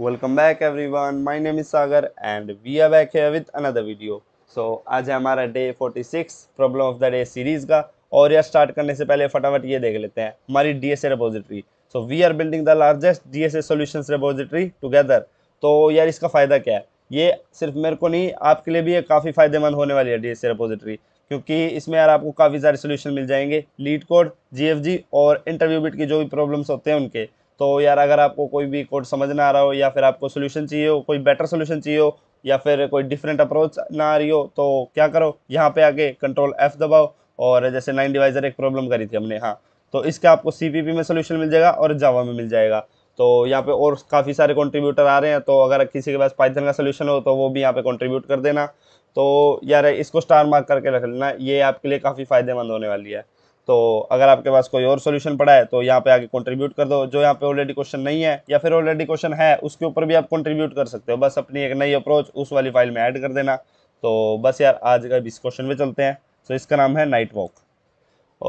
Welcome back one my name is Sagar and we are back है with another video so आज है हमारा day 46 problem of the day series का और यह स्टार्ट करने से पहले फटाफट ये देख लेते हैं हमारी D S A repository so we are building the largest D S A solution repository together तो यार इसका फ़ायदा क्या है ये सिर्फ मेरे को नहीं आपके लिए भी ये काफ़ी फ़ायदेमंद होने वाली है डी एस ए रेपोजिट्री क्योंकि इसमें यार आपको काफ़ी सारे सोल्यूशन मिल जाएंगे लीड कोड जी और इंटरव्यू बिट की जो भी प्रॉब्लम्स होते हैं उनके तो यार अगर आपको कोई भी कोड समझ ना आ रहा हो या फिर आपको सोल्यूशन चाहिए हो कोई बेटर सोल्यूशन चाहिए हो या फिर कोई डिफरेंट अप्रोच ना आ रही हो तो क्या करो यहाँ पे आके कंट्रोल एफ़ दबाओ और जैसे नाइन डिवाइजर एक प्रॉब्लम करी थी हमने हाँ तो इसका आपको सी में सोल्यूशन मिल जाएगा और जावा में मिल जाएगा तो यहाँ पे और काफ़ी सारे कंट्रीब्यूटर आ रहे हैं तो अगर किसी के पास पाइथन का सोल्यूशन हो तो वो भी यहाँ पे कंट्रीब्यूट कर देना तो यार इसको स्टार मार्क करके रख लेना ये आपके लिए काफ़ी फ़ायदेमंद होने वाली है तो अगर आपके पास कोई और सोल्यूशन पड़ा है तो यहाँ पे आगे कंट्रीब्यूट कर दो जो यहाँ पे ऑलरेडी क्वेश्चन नहीं है या फिर ऑलरेडी क्वेश्चन है उसके ऊपर भी आप कंट्रीब्यूट कर सकते हो बस अपनी एक नई अप्रोच उस वाली फाइल में ऐड कर देना तो बस यार आज का इस क्वेश्चन में चलते हैं तो इसका नाम है नाइट वॉक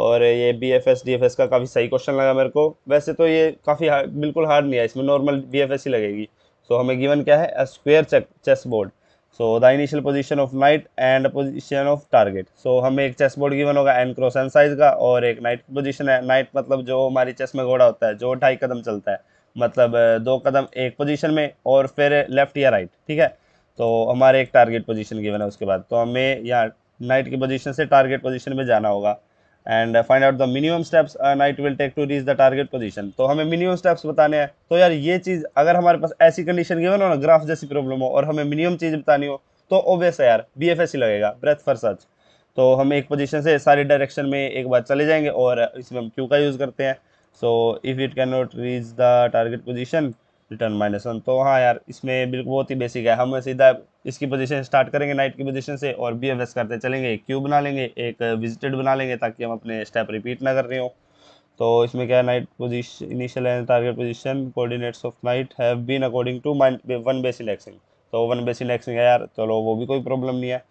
और ये B F S D F S का काफ़ी सही क्वेश्चन लगा मेरे को वैसे तो ये काफ़ी हार्ड बिल्कुल हार्ड नहीं है इसमें नॉर्मल बी एफ एस ही लगेगी तो हमें गिवन क्या है square check chess board so the initial position of knight and position of target so हमें एक चेस बोर्ड गिवन होगा एन क्रॉस एन साइज का और एक नाइट पोजिशन है नाइट मतलब जो हमारी चेस में घोड़ा होता है जो ढाई कदम चलता है मतलब दो कदम एक पोजिशन में और फिर लेफ्ट या राइट ठीक है तो हमारे एक टारगेट पोजिशन गिवन है उसके बाद तो हमें यहाँ नाइट की पोजिशन से टारगेट पोजिशन में जाना होगा and find out the minimum steps knight will take to reach the target position तो हमें मिनिमम स्टेप्स बताने हैं तो यार ये चीज़ अगर हमारे पास ऐसी कंडीशन गिवन हो ना ग्राफ जैसी प्रॉब्लम हो और हमें मिनिमम चीज़ बतानी हो तो ओबियस है यार बी एफ एस ही लगेगा ब्रेथ फॉर सर्च तो हम एक पोजीशन से सारे डायरेक्शन में एक बार चले जाएंगे और इसमें हम क्यू का यूज़ करते हैं so if it can not reach the target position return minus one तो हाँ यार इसमें बिल्कुल बहुत ही बेसिक है हम सीधा इसकी पोजीशन स्टार्ट करेंगे नाइट की पोजीशन से और बी एफ एस करते चलेंगे एक क्यू बना लेंगे एक विजिटेड बना लेंगे ताकि हम अपने स्टेप रिपीट ना कर रहे हो तो इसमें क्या knight position initial and target position coordinates of knight have been according to mind one base indexing तो वन बेस इंडेक्सिंग है यार चलो वो भी कोई प्रॉब्लम नहीं है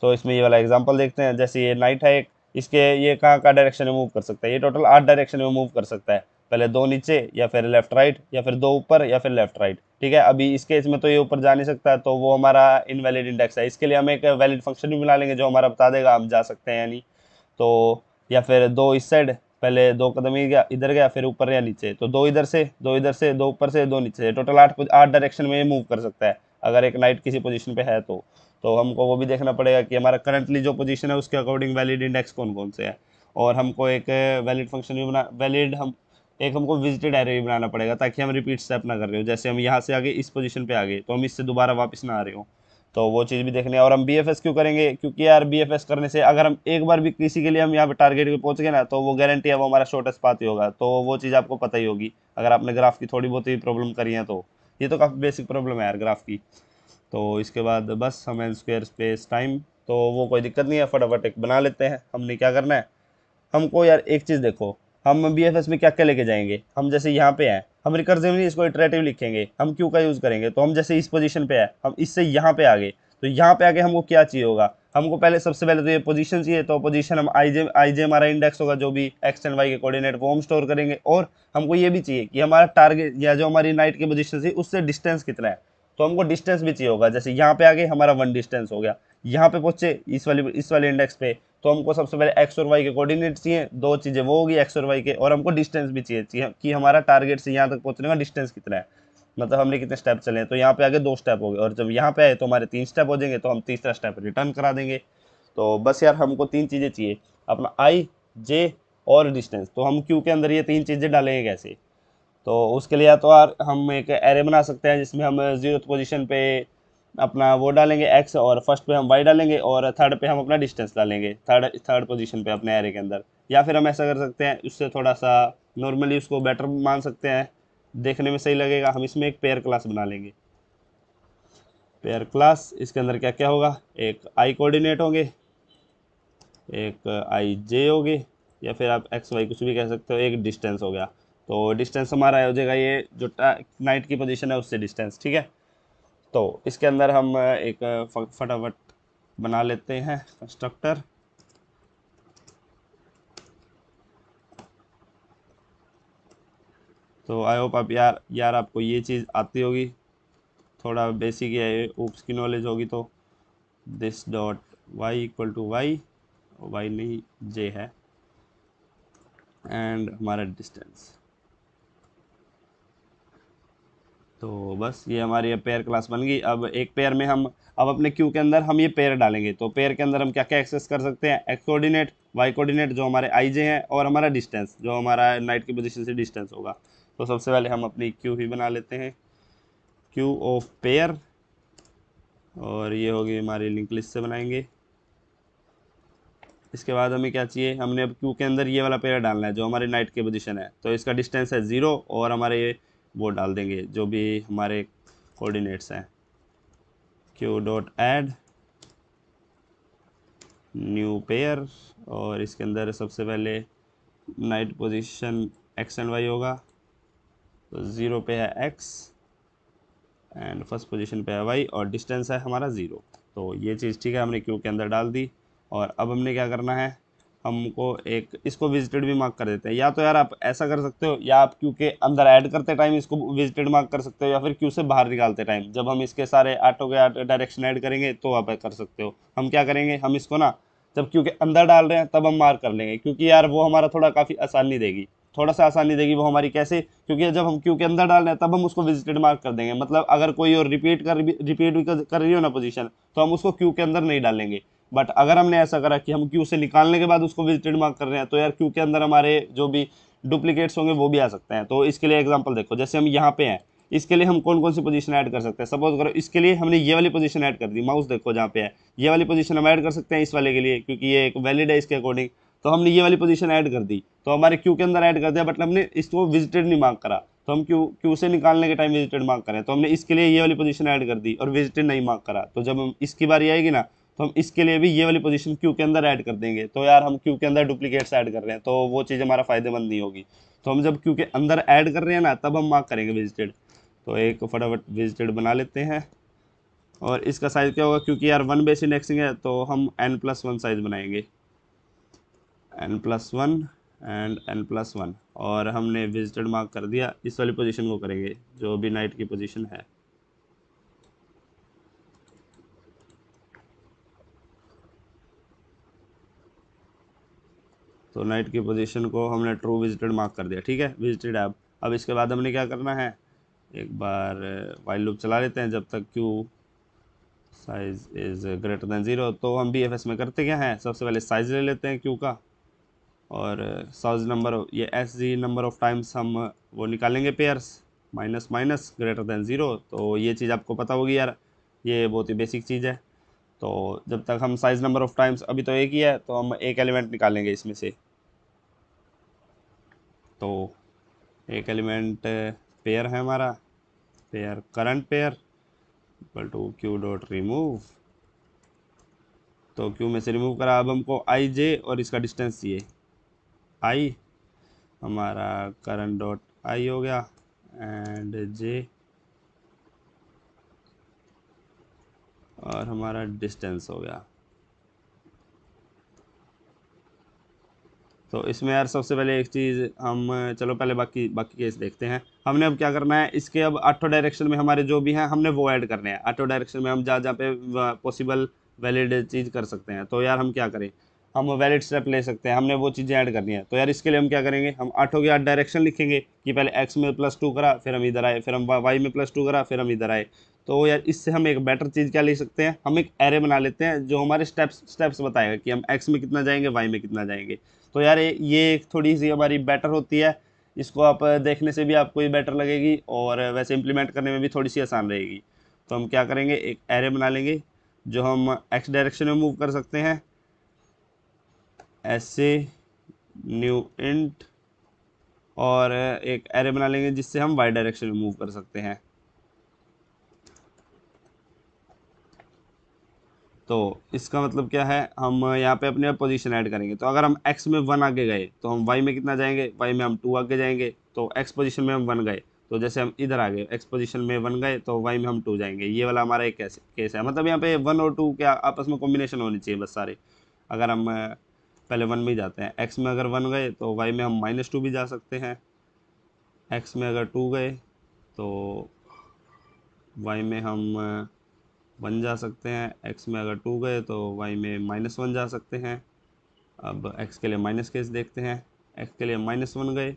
तो इसमें ये वाला एग्जाम्पल देखते हैं जैसे ये नाइट है एक इसके ये कहाँ का डायरेक्शन में मूव कर सकता है ये टोटल आठ डायरेक्शन में मूव कर सकता है पहले दो नीचे या फिर लेफ्ट राइट या फिर दो ऊपर या फिर लेफ्ट राइट ठीक है अभी इस केस में तो ये ऊपर जा नहीं सकता तो वो हमारा इनवैलिड इंडेक्स है इसके लिए हम एक वैलिड फंक्शन भी बना लेंगे जो हमारा बता देगा हम जा सकते हैं यानी तो या फिर दो इस साइड पहले दो कदम ही गया इधर गया फिर ऊपर या नीचे तो दो इधर से दो इधर से दो ऊपर से दो नीचे से टोटल आठ आठ डायरेक्शन में मूव कर सकता है अगर एक नाइट किसी पोजीशन पे है तो तो हमको वो भी देखना पड़ेगा कि हमारा करंटली जो पोजीशन है उसके अकॉर्डिंग वैलिड इंडेक्स कौन कौन से है और हमको एक वैलिड फंक्शन भी बना वैलिड हम एक हमको विजिटेड एरे भी बनाना पड़ेगा ताकि हम रिपीट स्टेप ना कर रहे हो जैसे हम यहाँ से आगे इस पोजीशन पे आ गए तो हम इससे दोबारा वापस ना आ रहे हो तो वो चीज़ भी देखने और हम बी क्यों करेंगे क्योंकि यार बी करने से अगर हम एक बार भी किसी के लिए हम यहाँ पर टारगेट पे पहुँच गए ना तो वो गारंटी है वो हमारा शॉर्टेस्ट पाथ ही होगा तो वो चीज़ आपको पता ही होगी अगर आपने ग्राफ की थोड़ी बहुत ही प्रॉब्लम करी है तो ये तो काफ़ी बेसिक प्रॉब्लम है यार ग्राफ की तो इसके बाद बस हम स्क्वेयर स्पेस टाइम तो वो कोई दिक्कत नहीं है फटाफट एक बना लेते हैं हमने क्या करना है हमको यार एक चीज़ देखो हम बी एफ एस में क्या क्या लेके जाएंगे हम जैसे यहाँ पे हैं हम रिकर्सिवली इसको इटरेटिव लिखेंगे हम क्यू का यूज़ करेंगे तो हम जैसे इस पोजीशन पे है हम इससे यहाँ पे आ गए तो यहाँ पे आगे हमको क्या चाहिए होगा हमको पहले सबसे पहले तो ये पोजीशन चाहिए तो पोजीशन हम आई जे आई जे हमारा इंडेक्स होगा जो भी एक्स एंड वाई के कोऑर्डिनेट को हम स्टोर करेंगे और हमको ये भी चाहिए कि हमारा टारगेट या जो हमारी नाइट की पोजीशन थी उससे डिस्टेंस कितना है तो हमको डिस्टेंस भी चाहिए होगा जैसे यहाँ पे आगे हमारा वन डिस्टेंस हो गया यहाँ पे पहुंचे इस वाली इस वाले इंडेक्स पे तो हमको सबसे पहले एक्स और वाई के कोऑर्डिनेट चाहिए दो चीज़ें वो होगी एक्स और वाई के और हमको डिस्टेंस भी चाहिए कि हमारा टारगेट से यहाँ तक पहुँचने का डिस्टेंस कितना है मतलब हमने कितने स्टेप चले तो यहाँ पे आगे दो स्टेप हो गए और जब यहाँ पे आए तो हमारे तीन स्टेप हो जाएंगे तो हम तीसरा स्टेप रिटर्न करा देंगे तो बस यार हमको तीन चीज़ें चाहिए अपना आई जे और डिस्टेंस तो हम क्यू के अंदर ये तीन चीज़ें डालेंगे कैसे तो उसके लिए तो हम एक एरे बना सकते हैं जिसमें हम जीरो पोजीशन पे अपना वो डालेंगे एक्स और फर्स्ट पे हम वाई डालेंगे और थर्ड पे हम अपना डिस्टेंस डालेंगे थर्ड थर्ड पोजीशन पे अपने एरे के अंदर या फिर हम ऐसा कर सकते हैं उससे थोड़ा सा नॉर्मली उसको बेटर मान सकते हैं देखने में सही लगेगा हम इसमें एक पेयर क्लास बना लेंगे पेयर क्लास इसके अंदर क्या क्या होगा एक आई कोऑर्डिनेट होंगे एक आई जे होगी या फिर आप एक्स वाई कुछ भी कह सकते हो एक डिस्टेंस हो गया तो डिस्टेंस हमारा हो जाएगा ये जो नाइट की पोजीशन है उससे डिस्टेंस ठीक है तो इसके अंदर हम एक फटाफट बना लेते हैं कंस्ट्रक्टर तो आई होप आप यार यार आपको ये चीज़ आती होगी थोड़ा बेसिक या ओप्स की नॉलेज होगी तो this dot Y equal to Y Y नहीं जे है एंड हमारा डिस्टेंस तो बस ये हमारी अब पेयर क्लास बन गई अब एक पेयर में हम अब अपने क्यू के अंदर हम ये पेयर डालेंगे तो पेयर के अंदर हम क्या क्या एक्सेस कर सकते हैं एक्स कोऑर्डिनेट वाई कोऑर्डिनेट जो हमारे आई जे हैं और हमारा डिस्टेंस जो हमारा नाइट की पोजिशन से डिस्टेंस होगा तो सबसे पहले हम अपनी क्यू ही बना लेते हैं क्यू ऑफ पेयर और ये होगी हमारी लिंक लिस्ट से बनाएंगे इसके बाद हमें क्या चाहिए हमने अब क्यू के अंदर ये वाला पेयर डालना है जो हमारे नाइट की पोजिशन है तो इसका डिस्टेंस है ज़ीरो और हमारे ये वो डाल देंगे जो भी हमारे कोऑर्डिनेट्स हैं Q dot add new pair और इसके अंदर सबसे पहले knight position X and Y होगा तो ज़ीरो पे है एक्स एंड फर्स्ट पोजीशन पे है वाई और डिस्टेंस है हमारा ज़ीरो तो ये चीज़ ठीक है हमने क्यू के अंदर डाल दी और अब हमने क्या करना है हमको एक इसको विजिटेड भी मार्क कर देते हैं या तो यार आप ऐसा कर सकते हो या आप क्यू के अंदर ऐड करते टाइम इसको विजिटेड मार्क कर सकते हो या फिर क्यू से बाहर निकालते टाइम जब हम इसके सारे आटो के डायरेक्शन ऐड करेंगे तो आप कर सकते हो हम क्या करेंगे हम इसको ना जब क्यू के अंदर डाल रहे हैं तब हम मार्क कर लेंगे क्योंकि यार वो हमारा थोड़ा काफ़ी आसानी देगी थोड़ा सा आसानी देगी वो हमारी कैसे क्योंकि जब हम क्यू के अंदर डाल रहे हैं तब हम उसको विजिटेड मार्क कर देंगे मतलब अगर कोई और रिपीट कर रिपीट भी कर रही हो ना पोजीशन तो हम उसको क्यू के अंदर नहीं डालेंगे बट अगर हमने ऐसा करा कि हम क्यू से निकालने के बाद उसको विजिटेड मार्क कर रहे हैं तो यार क्यू के अंदर हमारे जो भी डुप्लीकेट्स होंगे वो भी आ सकते हैं तो इसके लिए एग्जाम्पल देखो जैसे हम यहाँ पे हैं इसके लिए हम कौन कौन सी पोजीशन ऐड कर सकते हैं सपोज करो इसके लिए हमने ये वाली पोजीशन ऐड कर दी माउस देखो जहाँ पे है ये वाली पोजीशन हम ऐड कर सकते हैं इस वाले के लिए क्योंकि ये एक वैलिड है इसके अकॉर्डिंग तो हमने ये वाली पोजीशन ऐड कर दी तो हमारे क्यू के अंदर ऐड कर दिया बट हमने इसको विजिटेड नहीं मार्क करा तो हम क्यू क्यू से निकालने के टाइम विजिटेड मार्क करें तो हमने इसके लिए ये वाली पोजीशन ऐड कर दी और विजिटेड नहीं मार्क करा तो जब हम इसकी बारी आएगी ना तो हम इसके लिए भी ये वाली पोजीशन क्यू के अंदर ऐड कर देंगे तो यार हम क्यू के अंदर डुप्लीकेट्स ऐड कर रहे हैं तो वो चीज़ हमारा फ़ायदेमंद नहीं होगी तो हम जब क्यू के अंदर ऐड कर रहे हैं ना तब हम मार्क करेंगे विजिटेड तो एक फटाफट विजिटेड बना लेते हैं और इसका साइज़ क्या होगा क्योंकि यार वन बेस इंडेक्सिंग है तो हम एन प्लस वन साइज़ बनाएंगे N plus one and N plus one और हमने विजिटेड मार्क कर दिया इस वाली पोजीशन को करेंगे जो भी नाइट की पोजीशन है तो नाइट की पोजीशन को हमने ट्रू विजिटेड मार्क कर दिया ठीक है विजिटेड ऐप अब इसके बाद हमने क्या करना है एक बार वाइल लूप चला लेते हैं जब तक Q size is greater than zero तो हम बी एफ एस में करते क्या हैं सबसे पहले साइज़ ले लेते हैं क्यू का और साउज नंबर ये S G number of times हम वो निकालेंगे pairs minus minus greater than zero तो ये चीज़ आपको पता होगी यार ये बहुत ही बेसिक चीज़ है तो जब तक हम साइज़ नंबर ऑफ़ टाइम्स अभी तो एक ही है तो हम एक एलिमेंट निकालेंगे इसमें से तो एक एलिमेंट पेयर है हमारा pair current pair equal to Q dot remove तो क्यू में से रिमूव करा अब हमको आई जे और इसका डिस्टेंस ये आई हमारा करंट डॉट आई हो गया एंड जे और हमारा डिस्टेंस हो गया तो इसमें यार सबसे पहले एक चीज़ हम चलो पहले बाकी बाकी केस देखते हैं हमने अब क्या करना है इसके अब ऑटो डायरेक्शन में हमारे जो भी हैं हमने वो ऐड करने हैं ऑटो डायरेक्शन में हम जहाँ जहाँ पे पॉसिबल वैलिड चीज़ कर सकते हैं तो यार हम क्या करें हम वैलिड स्टेप ले सकते हैं हमने वो चीज़ें ऐड करनी है तो यार इसके लिए हम क्या करेंगे हम आठों के आठ डायरेक्शन लिखेंगे कि पहले एक्स में प्लस टू करा फिर हम इधर आए फिर हम वाई में प्लस टू करा फिर हम इधर आए तो यार इससे हम एक बेटर चीज़ क्या ले सकते हैं हम एक एरे बना लेते हैं जो हमारे स्टेप्स स्टेप्स बताएगा कि हम एक्स में कितना जाएंगे वाई में कितना जाएंगे तो यार ये एक थोड़ी सी हमारी बेटर होती है इसको आप देखने से भी आपको ये बेटर लगेगी और वैसे इम्प्लीमेंट करने में भी थोड़ी सी आसान रहेगी तो हम क्या करेंगे एक एरे बना लेंगे जो हम एक्स डायरेक्शन में मूव कर सकते हैं ऐसे न्यू इंट और एक एरे बना लेंगे जिससे हम वाई डायरेक्शन में मूव कर सकते हैं तो इसका मतलब क्या है हम यहाँ पे अपने पोजीशन ऐड करेंगे तो अगर हम एक्स में वन आगे गए तो हम वाई में कितना जाएंगे वाई में हम टू आगे जाएंगे तो एक्स पोजीशन में हम वन गए तो जैसे हम इधर आ गए एक्स पोजीशन में वन गए तो वाई में हम टू जाएंगे ये वाला हमारा एक केस है मतलब यहाँ पे वन और टू क्या आपस में कॉम्बिनेशन होनी चाहिए बस सारे अगर हम पहले वन में जाते हैं एक्स में अगर वन गए तो वाई में हम माइनस टू भी जा सकते हैं एक्स में अगर टू गए तो वाई में हम वन uh, जा सकते हैं एक्स में अगर टू गए तो वाई में माइनस वन जा सकते हैं अब एक्स के लिए माइनस केस देखते हैं एक्स के लिए माइनस वन गए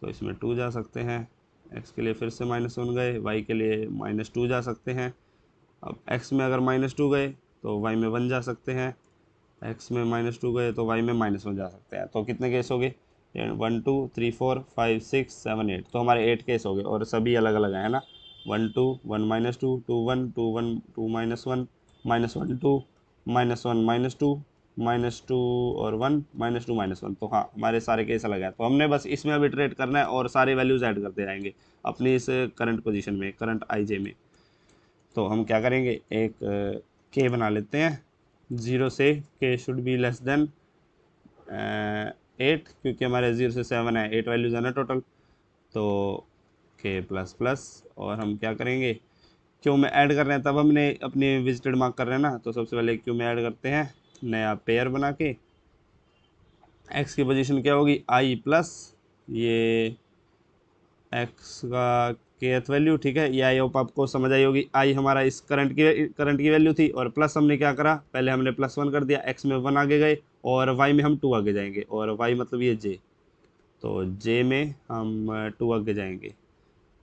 तो इसमें टू जा सकते हैं एक्स के लिए फिर से माइनस वन गए वाई के लिए माइनस टू जा सकते हैं अब एक्स में अगर माइनस टू गए तो वाई में वन जा सकते हैं एक्स में माइनस टू गए तो वाई में माइनस वन जा सकते हैं तो कितने केस हो गए one two three four five six seven eight तो हमारे एट केस हो गए और सभी अलग अलग हैं ना one two one minus two two one two one two minus one minus one two minus one minus two minus two और one minus two minus one तो हाँ हमारे सारे केस अलग है तो हमने बस इसमें अभी ट्रेड करना है और सारे वैल्यूज़ ऐड करते जाएंगे अपनी इस करंट पोजिशन में करंट आई में तो हम क्या करेंगे एक के बना लेते हैं ज़ीरो से के should be less than eight क्योंकि हमारे ज़ीरो से सेवन है एट वैल्यूज़ है ना टोटल तो के प्लस प्लस और हम क्या करेंगे क्यों में ऐड कर रहे हैं तब हमने अपनी विजिटेड मार्क कर रहे हैं ना तो सबसे पहले क्यों में ऐड करते हैं नया पेयर बना के एक्स की पोजीशन क्या होगी आई प्लस ये एक्स का के एथ वैल्यू ठीक है ये आई होप आपको समझ आई होगी आई हमारा इस करंट की करंट की वैल्यू थी और प्लस हमने क्या करा पहले हमने प्लस वन कर दिया एक्स में वन आगे गए और वाई में हम टू आगे जाएंगे और वाई मतलब ये जे तो जे में हम टू आगे जाएंगे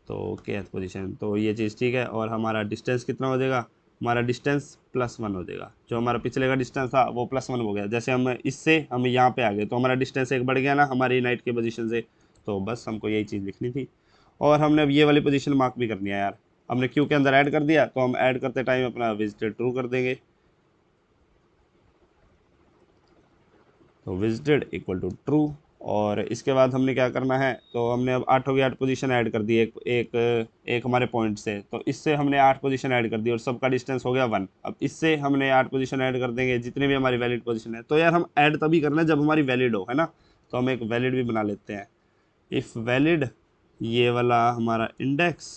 तो के एथ पोजिशन तो ये चीज़ ठीक है और हमारा डिस्टेंस कितना हो जाएगा हमारा डिस्टेंस प्लस वन हो जाएगा जो हमारा पिछले का डिस्टेंस था वो प्लस वन हो गया जैसे हम इससे हम यहाँ पे आ गए तो हमारा डिस्टेंस एक बढ़ गया ना हमारी नाइट के पोजीशन से तो बस हमको यही चीज़ लिखनी थी और हमने अब ये वाली पोजीशन मार्क भी करनी है यार हमने क्यू के अंदर ऐड कर दिया तो हम ऐड करते टाइम अपना विजिटर ट्रू कर देंगे तो विजिटेड इक्वल टू ट्रू और इसके बाद हमने क्या करना है तो हमने अब आठों की आठ पोजीशन ऐड कर दी एक एक एक हमारे पॉइंट से तो इससे हमने आठ पोजीशन ऐड कर दी और सबका डिस्टेंस हो गया वन अब इससे हमने आठ पोजीशन ऐड कर देंगे जितने भी हमारी वैलिड पोजीशन है तो यार हम ऐड तभी करना है जब हमारी वैलिड हो है ना तो हम एक वैलिड भी बना लेते हैं इफ़ वैलिड ये वाला हमारा इंडेक्स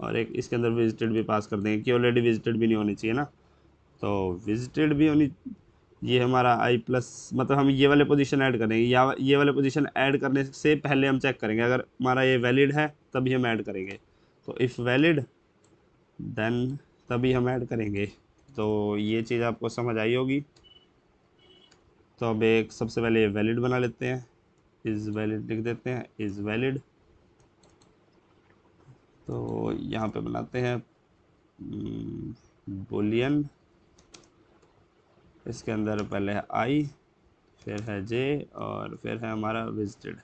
और एक इसके अंदर विजिटेड भी पास कर देंगे कि ऑलरेडी विजिटेड भी नहीं होनी चाहिए ना तो विजिटेड भी होनी ये हमारा आई प्लस मतलब हम ये वाले पोजीशन ऐड करेंगे या ये वाले पोजीशन ऐड करने से पहले हम चेक करेंगे अगर हमारा ये वैलिड है तभी हम ऐड करेंगे तो इफ़ वैलिड देन तभी हम ऐड करेंगे तो ये चीज़ आपको समझ आई होगी तो अब एक सबसे पहले वैलिड बना लेते हैं इज़ वैलिड लिख देते हैं इज़ वैलिड तो यहाँ पे बनाते हैं बोलियन हम्म, इसके अंदर पहले है आई फिर है जे और फिर है हमारा विजिटेड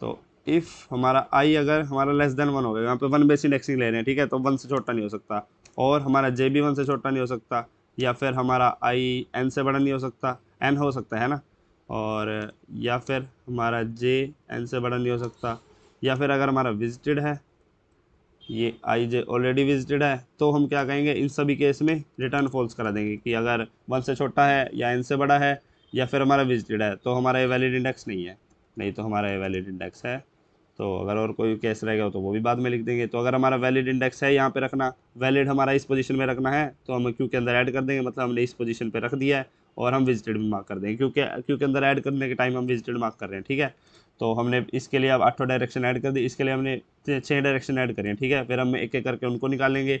तो इफ़ हमारा आई अगर हमारा लेस देन वन हो गया यहाँ पे वन बेस इंडेक्सिंग ले रहे हैं ठीक है तो वन से छोटा नहीं हो सकता और हमारा जे भी वन से छोटा नहीं हो सकता या फिर हमारा आई एन से बड़ा नहीं हो सकता एन हो सकता है ना और या फिर हमारा जे एन से बड़ा नहीं हो सकता या फिर अगर हमारा विजिटेड है ये आई जे ऑलरेडी विजिटेड है तो हम क्या कहेंगे इन सभी केस में रिटर्न फॉल्स करा देंगे कि अगर वन से छोटा है या एन से बड़ा है या फिर हमारा विजिटेड है तो हमारा ये वैलिड इंडेक्स नहीं है नहीं तो हमारा ये वैलिड इंडेक्स है तो अगर और कोई केस रहेगा तो वो भी बाद में लिख देंगे तो अगर हमारा वैलिड इंडेक्स है यहाँ पे रखना वैलिड हमारा इस पोजीशन में रखना है तो हम क्यू के अंदर ऐड कर देंगे मतलब हमने इस पोजीशन पे रख दिया है और हम विजिटेड भी मार्क कर देंगे क्योंकि क्योंकि अंदर ऐड करने के टाइम हम विजिटेड मार्क कर रहे हैं ठीक है तो हमने इसके लिए अब आठों डायरेक्शन ऐड कर दी इसके लिए हमने छः डायरेक्शन ऐड करें ठीक है फिर हम एक एक करके उनको निकालेंगे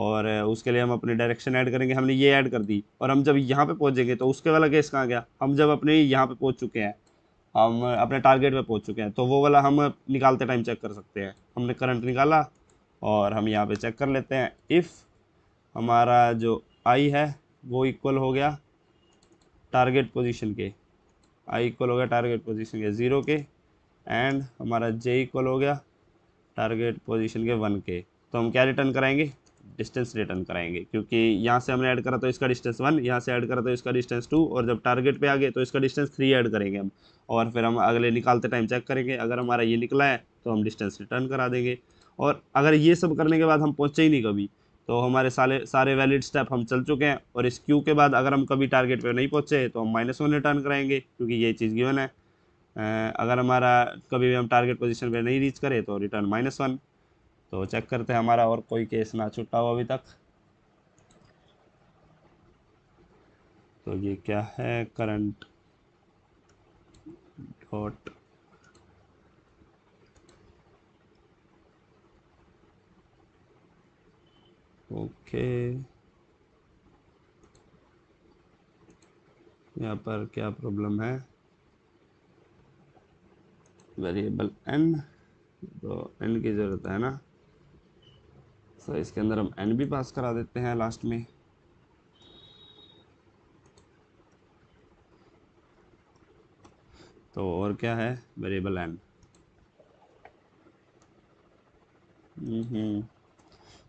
और उसके लिए हम अपने डायरेक्शन ऐड करेंगे हमने ये ऐड कर दी और हम जब यहाँ पर पहुँचेंगे तो उसके वाला केस कहाँ गया हम जब अपने यहाँ पर पहुँच चुके हैं हम अपने टारगेट पर पहुँच चुके हैं तो वो वाला हम निकालते टाइम चेक कर सकते हैं हमने करंट निकाला और हम यहाँ पर चेक कर लेते हैं इफ़ हमारा जो आई है वो इक्वल हो गया टारगेट पोजीशन के आई इक्वल हो गया टारगेट पोजीशन के ज़ीरो के एंड हमारा जे इक्वल हो गया टारगेट पोजीशन के वन के तो हम क्या रिटर्न कराएंगे डिस्टेंस रिटर्न कराएंगे क्योंकि यहाँ से हमने ऐड करा तो इसका डिस्टेंस वन यहाँ से ऐड करा तो इसका डिस्टेंस टू और जब टारगेट पे आ गए तो इसका डिस्टेंस थ्री ऐड करेंगे हम और फिर हम अगले निकालते टाइम चेक करेंगे अगर हमारा ये निकला है तो हम डिस्टेंस रिटर्न करा देंगे और अगर ये सब करने के बाद हम पहुँचे ही नहीं कभी तो हमारे सारे सारे वैलिड स्टेप हम चल चुके हैं और इस क्यू के बाद अगर हम कभी टारगेट पे नहीं पहुँचे तो हम माइनस वन रिटर्न कराएंगे क्योंकि ये चीज़ गिवन है अगर हमारा कभी भी हम टारगेट पोजीशन पे नहीं रीच करें तो रिटर्न माइनस वन तो चेक करते हैं हमारा और कोई केस ना छुट्टा हो अभी तक तो ये क्या है करंट डॉट ओके यहाँ पर क्या प्रॉब्लम है वेरिएबल एन तो एन की ज़रूरत है ना सो so, इसके अंदर हम एन भी पास करा देते हैं लास्ट में तो और क्या है वेरिएबल एन हम्म, हम्म।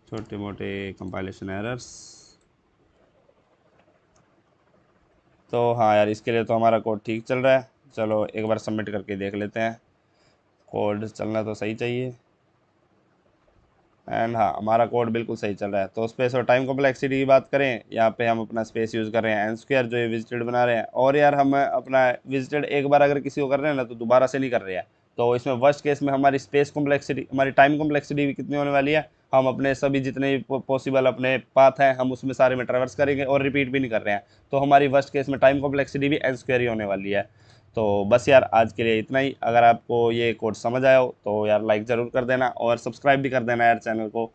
छोटे मोटे कंपाइलेशन एरर्स तो हाँ यार इसके लिए तो हमारा कोड ठीक चल रहा है चलो एक बार सबमिट करके देख लेते हैं कोड चलना तो सही चाहिए एंड हाँ हमारा कोड बिल्कुल सही चल रहा है तो स्पेस और टाइम कॉम्प्लेक्सिटी की बात करें यहाँ पे हम अपना स्पेस यूज़ कर रहे हैं एंड स्क्र जो ये विजिटेड बना रहे हैं और यार हम अपना विजिटेड एक बार अगर किसी को कर रहे हैं ना तो दोबारा से नहीं कर रहे हैं तो इसमें वर्स्ट केस में हमारी स्पेस कॉम्प्लेक्सिटी हमारी टाइम कॉम्प्लेक्सिटी भी कितनी होने वाली है हम अपने सभी जितने पॉसिबल अपने पाथ हैं हम उसमें सारे में ट्रेवर्स करेंगे और रिपीट भी नहीं कर रहे हैं तो हमारी वर्स्ट केस में टाइम कॉम्प्लेक्सिटी भी एन स्क्वेयर ही होने वाली है तो बस यार आज के लिए इतना ही अगर आपको ये कोर्स समझ आया हो तो यार लाइक ज़रूर कर देना और सब्सक्राइब भी कर देना यार चैनल को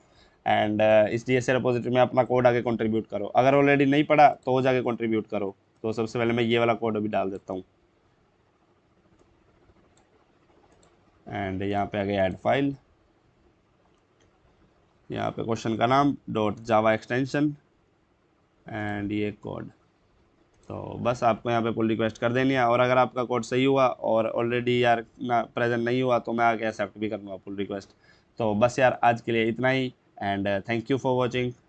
एंड uh, इस डी एस में अपना कोड आगे कंट्रीब्यूट करो अगर ऑलरेडी नहीं पढ़ा तो वो जाके कंट्रीब्यूट करो तो सबसे पहले मैं ये वाला कोड अभी डाल देता हूँ एंड यहाँ पे आ गया एड फाइल यहाँ पे क्वेश्चन का नाम डॉट जावा एक्सटेंशन एंड ये कोड तो बस आपको यहाँ पे पुल रिक्वेस्ट कर देनी है और अगर आपका कोड सही हुआ और ऑलरेडी यार ना प्रेजेंट नहीं हुआ तो मैं आगे एक्सेप्ट भी करूँगा पुल रिक्वेस्ट तो बस यार आज के लिए इतना ही and thank you for watching